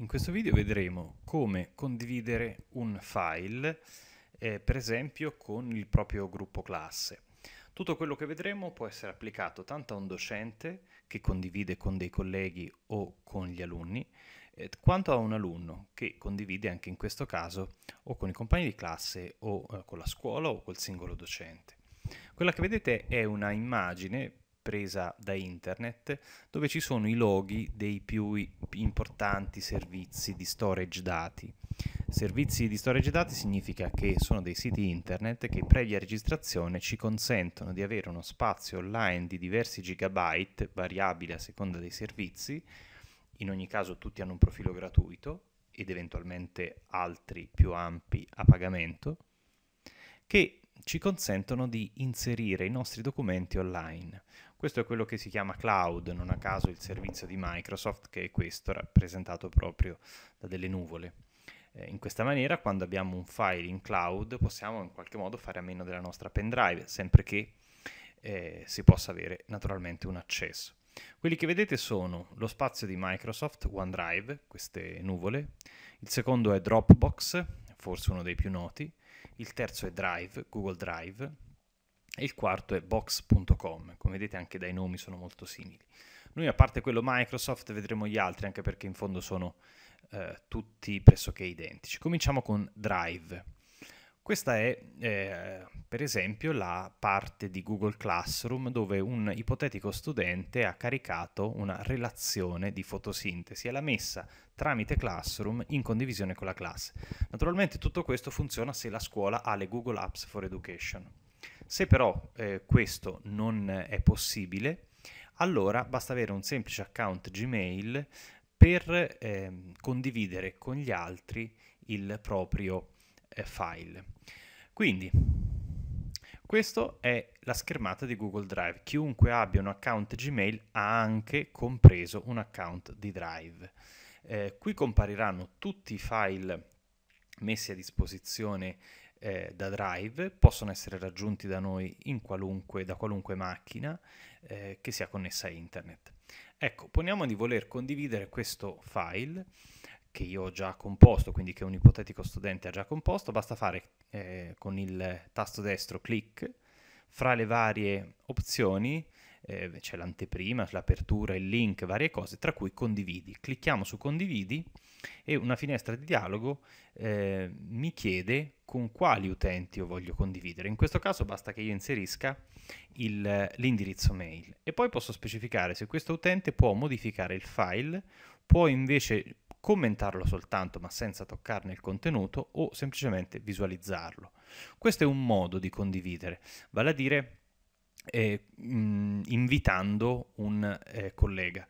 In questo video vedremo come condividere un file, eh, per esempio con il proprio gruppo classe. Tutto quello che vedremo può essere applicato tanto a un docente che condivide con dei colleghi o con gli alunni, eh, quanto a un alunno che condivide anche in questo caso o con i compagni di classe o eh, con la scuola o col singolo docente. Quella che vedete è una immagine presa da internet dove ci sono i loghi dei più importanti servizi di storage dati. Servizi di storage dati significa che sono dei siti internet che previa registrazione ci consentono di avere uno spazio online di diversi gigabyte, variabile a seconda dei servizi, in ogni caso tutti hanno un profilo gratuito ed eventualmente altri più ampi a pagamento, che ci consentono di inserire i nostri documenti online. Questo è quello che si chiama cloud, non a caso il servizio di Microsoft che è questo rappresentato proprio da delle nuvole. Eh, in questa maniera quando abbiamo un file in cloud possiamo in qualche modo fare a meno della nostra pendrive, sempre che eh, si possa avere naturalmente un accesso. Quelli che vedete sono lo spazio di Microsoft OneDrive, queste nuvole, il secondo è Dropbox, forse uno dei più noti, il terzo è Drive, Google Drive, e il quarto è box.com, come vedete anche dai nomi sono molto simili. Noi a parte quello Microsoft vedremo gli altri anche perché in fondo sono eh, tutti pressoché identici. Cominciamo con Drive. Questa è, eh, per esempio, la parte di Google Classroom dove un ipotetico studente ha caricato una relazione di fotosintesi e l'ha messa tramite Classroom in condivisione con la classe. Naturalmente tutto questo funziona se la scuola ha le Google Apps for Education. Se però eh, questo non è possibile, allora basta avere un semplice account Gmail per eh, condividere con gli altri il proprio eh, file. Quindi, questa è la schermata di Google Drive. Chiunque abbia un account Gmail ha anche compreso un account di Drive. Eh, qui compariranno tutti i file messi a disposizione eh, da Drive, possono essere raggiunti da noi qualunque, da qualunque macchina eh, che sia connessa a internet. Ecco, poniamo di voler condividere questo file che io ho già composto, quindi che un ipotetico studente ha già composto, basta fare eh, con il tasto destro clic fra le varie opzioni eh, c'è l'anteprima, l'apertura, il link, varie cose, tra cui condividi. Clicchiamo su condividi e una finestra di dialogo eh, mi chiede con quali utenti io voglio condividere. In questo caso basta che io inserisca il, l'indirizzo mail e poi posso specificare se questo utente può modificare il file, può invece commentarlo soltanto ma senza toccarne il contenuto o semplicemente visualizzarlo. Questo è un modo di condividere, vale a dire eh, mh, mm, invitando un eh, collega.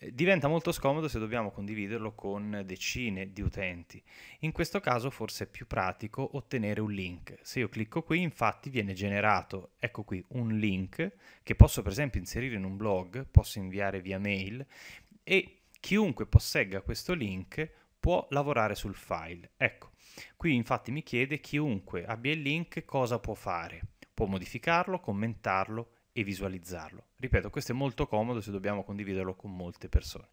Eh, diventa molto scomodo se dobbiamo condividerlo con decine di utenti. In questo caso forse è più pratico ottenere un link. Se io clicco qui infatti viene generato, ecco qui, un link che posso per esempio inserire in un blog, posso inviare via mail e Chiunque possegga questo link può lavorare sul file. Ecco, qui infatti mi chiede chiunque abbia il link cosa può fare. Può modificarlo, commentarlo e visualizzarlo. Ripeto, questo è molto comodo se dobbiamo condividerlo con molte persone.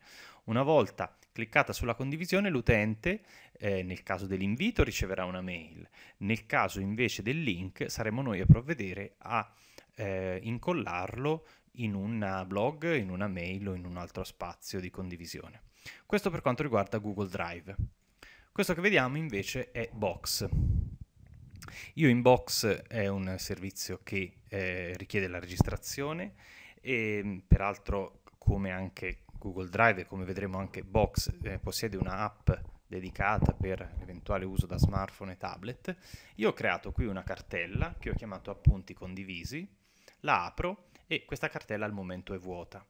Una volta cliccata sulla condivisione, l'utente, eh, nel caso dell'invito, riceverà una mail. Nel caso invece del link, saremo noi a provvedere a eh, incollarlo in un eh, blog, in una mail o in un altro spazio di condivisione. Questo per quanto riguarda Google Drive. Questo che vediamo invece è Box. Io Box è un servizio che eh, richiede la registrazione e peraltro come anche Google Drive e come vedremo anche Box eh, possiede app dedicata per l'eventuale uso da smartphone e tablet. Io ho creato qui una cartella che ho chiamato appunti condivisi, la apro e questa cartella al momento è vuota.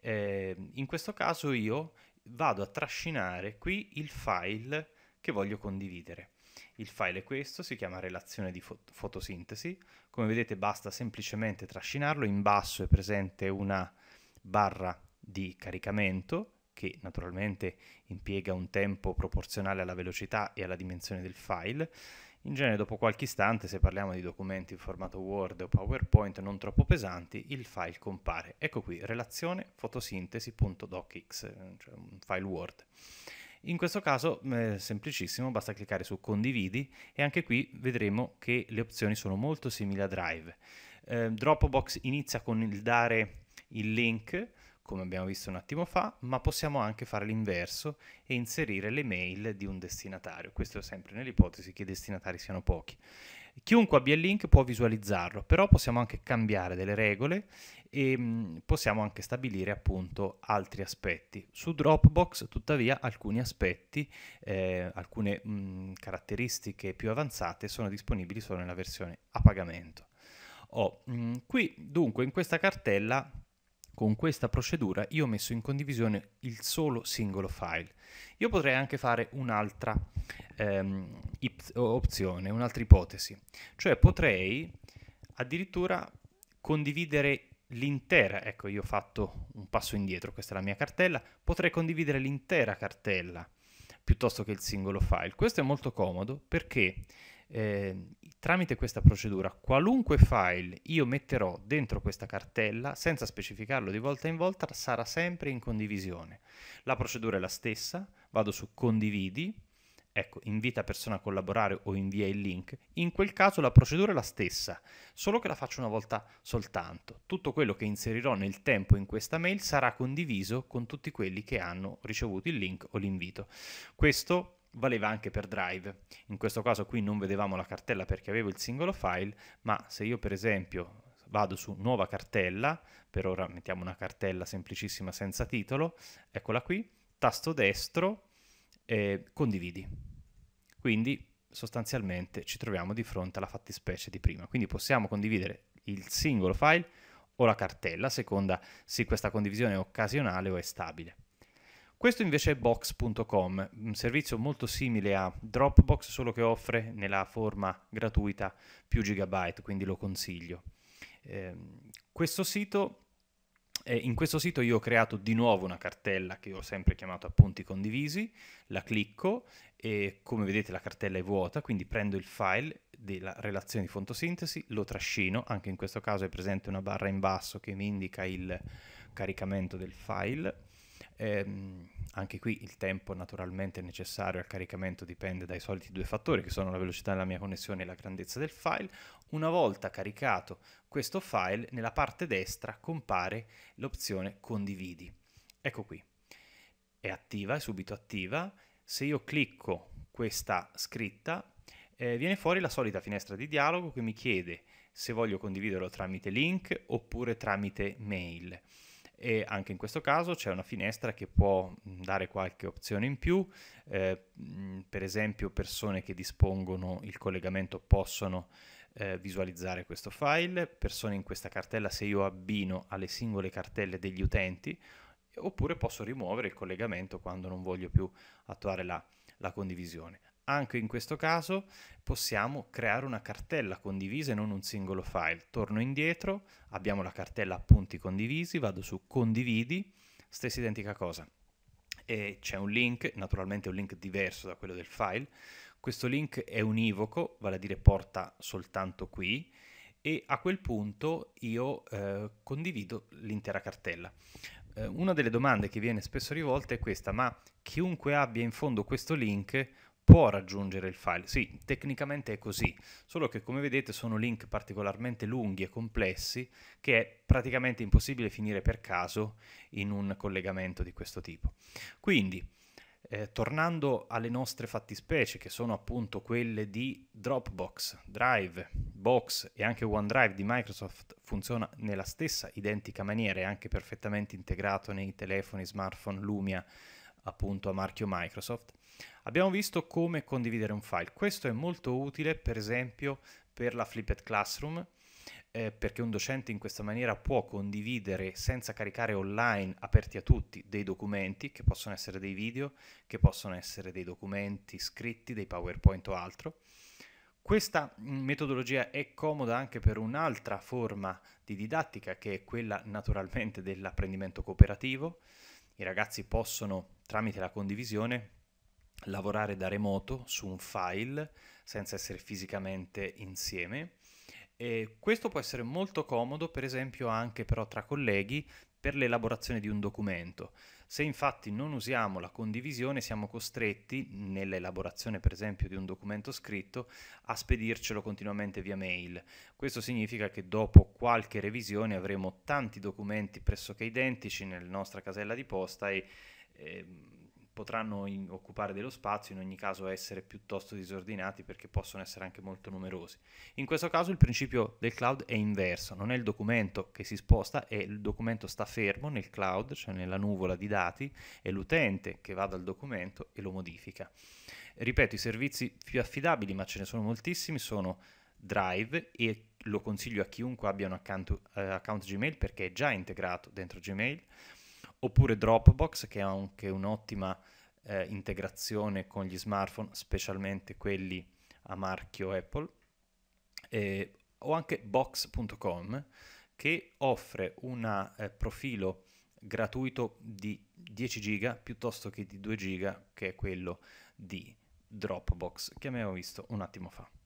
Eh, in questo caso io vado a trascinare qui il file che voglio condividere. Il file è questo, si chiama relazione di fot fotosintesi. Come vedete basta semplicemente trascinarlo, in basso è presente una barra di caricamento che naturalmente impiega un tempo proporzionale alla velocità e alla dimensione del file. In genere dopo qualche istante, se parliamo di documenti in formato Word o PowerPoint non troppo pesanti, il file compare. Ecco qui, relazione fotosintesi.docx, cioè un file Word. In questo caso è eh, semplicissimo, basta cliccare su condividi e anche qui vedremo che le opzioni sono molto simili a Drive. Eh, Dropbox inizia con il dare il link, come abbiamo visto un attimo fa, ma possiamo anche fare l'inverso e inserire le mail di un destinatario. Questo è sempre nell'ipotesi che i destinatari siano pochi. Chiunque abbia il link può visualizzarlo, però possiamo anche cambiare delle regole e mm, possiamo anche stabilire appunto altri aspetti. Su Dropbox tuttavia alcuni aspetti, eh, alcune mh, mm, caratteristiche più avanzate sono disponibili solo nella versione a pagamento. Oh, mh, mm, qui dunque in questa cartella con questa procedura io ho messo in condivisione il solo singolo file. Io potrei anche fare un'altra ehm, opzione, un'altra ipotesi, cioè potrei addirittura condividere l'intera, ecco io ho fatto un passo indietro, questa è la mia cartella, potrei condividere l'intera cartella piuttosto che il singolo file. Questo è molto comodo perché eh, tramite questa procedura qualunque file io metterò dentro questa cartella senza specificarlo di volta in volta sarà sempre in condivisione. La procedura è la stessa, vado su condividi, ecco, invita persona a collaborare o invia il link, in quel caso la procedura è la stessa, solo che la faccio una volta soltanto. Tutto quello che inserirò nel tempo in questa mail sarà condiviso con tutti quelli che hanno ricevuto il link o l'invito. Questo valeva anche per Drive. In questo caso qui non vedevamo la cartella perché avevo il singolo file, ma se io per esempio vado su nuova cartella, per ora mettiamo una cartella semplicissima senza titolo, eccola qui, tasto destro, eh, condividi. Quindi sostanzialmente ci troviamo di fronte alla fattispecie di prima, quindi possiamo condividere il singolo file o la cartella, seconda se questa condivisione è occasionale o è stabile. Questo invece è Box.com, un servizio molto simile a Dropbox, solo che offre nella forma gratuita più gigabyte, quindi lo consiglio. Eh, questo sito eh, in questo sito io ho creato di nuovo una cartella che ho sempre chiamato appunti condivisi, la clicco e come vedete la cartella è vuota, quindi prendo il file della relazione di fotosintesi, lo trascino, anche in questo caso è presente una barra in basso che mi indica il caricamento del file Ehm, anche qui il tempo naturalmente necessario al caricamento dipende dai soliti due fattori che sono la velocità della mia connessione e la grandezza del file. Una volta caricato questo file, nella parte destra compare l'opzione condividi. Ecco qui, è attiva, è subito attiva. Se io clicco questa scritta, eh, viene fuori la solita finestra di dialogo che mi chiede se voglio condividerlo tramite link oppure tramite mail e anche in questo caso c'è una finestra che può dare qualche opzione in più, eh, per esempio persone che dispongono il collegamento possono eh, visualizzare questo file, persone in questa cartella se io abbino alle singole cartelle degli utenti, oppure posso rimuovere il collegamento quando non voglio più attuare la, la condivisione. Anche in questo caso possiamo creare una cartella condivisa e non un singolo file. Torno indietro, abbiamo la cartella appunti condivisi, vado su condividi, stessa identica cosa. E c'è un link, naturalmente un link diverso da quello del file. Questo link è univoco, vale a dire porta soltanto qui e a quel punto io eh, condivido l'intera cartella. Eh, una delle domande che viene spesso rivolta è questa, ma chiunque abbia in fondo questo link può raggiungere il file. Sì, tecnicamente è così, solo che come vedete sono link particolarmente lunghi e complessi che è praticamente impossibile finire per caso in un collegamento di questo tipo. Quindi, eh, tornando alle nostre fattispecie, che sono appunto quelle di Dropbox, Drive, Box e anche OneDrive di Microsoft, funziona nella stessa identica maniera è anche perfettamente integrato nei telefoni, smartphone, Lumia, appunto a marchio Microsoft. Abbiamo visto come condividere un file. Questo è molto utile, per esempio, per la Flipped Classroom, eh, perché un docente in questa maniera può condividere senza caricare online, aperti a tutti, dei documenti, che possono essere dei video, che possono essere dei documenti scritti, dei PowerPoint o altro. Questa mm, metodologia è comoda anche per un'altra forma di didattica che è quella naturalmente dell'apprendimento cooperativo. I ragazzi possono, tramite la condivisione, lavorare da remoto su un file senza essere fisicamente insieme. E questo può essere molto comodo, per esempio, anche però tra colleghi per l'elaborazione di un documento. Se infatti non usiamo la condivisione, siamo costretti, nell'elaborazione per esempio di un documento scritto, a spedircelo continuamente via mail. Questo significa che dopo qualche revisione avremo tanti documenti pressoché identici nella nostra casella di posta e eh, potranno in- occupare dello spazio, in ogni caso essere piuttosto disordinati perché possono essere anche molto numerosi. In questo caso il principio del cloud è inverso, non è il documento che si sposta, è il documento sta fermo nel cloud, cioè nella nuvola di dati, è l'utente che va dal documento e lo modifica. Ripeto, i servizi più affidabili, ma ce ne sono moltissimi, sono Drive e lo consiglio a chiunque abbia un account, uh, account Gmail perché è già integrato dentro Gmail oppure Dropbox che ha anche un'ottima eh, integrazione con gli smartphone, specialmente quelli a marchio Apple, eh, o anche box.com che offre un eh, profilo gratuito di 10 giga piuttosto che di 2 giga che è quello di Dropbox che abbiamo visto un attimo fa.